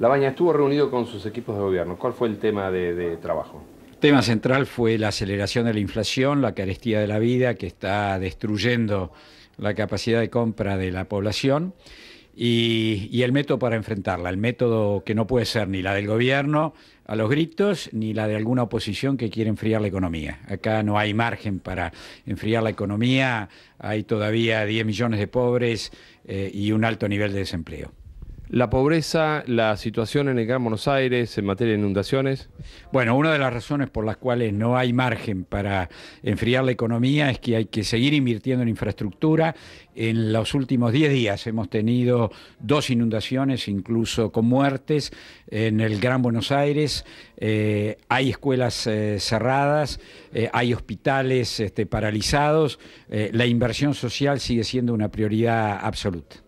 La baña estuvo reunido con sus equipos de gobierno. ¿Cuál fue el tema de, trabajo? El tema central fue la aceleración de la inflación, la carestía de la vida que está destruyendo la capacidad de compra de la población y, el método para enfrentarla, el método que no puede ser ni la del gobierno a los gritos ni la de alguna oposición que quiere enfriar la economía. Acá no hay margen para enfriar la economía, hay todavía 10 millones de pobres eh, y un alto nivel de desempleo. La pobreza, la situación en el Gran Buenos Aires en materia de inundaciones. Bueno, una de las razones por las cuales no hay margen para enfriar la economía es que hay que seguir invirtiendo en infraestructura. En los últimos 10 días hemos tenido dos inundaciones, incluso con muertes, en el Gran Buenos Aires. Eh, hay escuelas eh, cerradas, eh, hay hospitales este, paralizados. la inversión social sigue siendo una prioridad absoluta.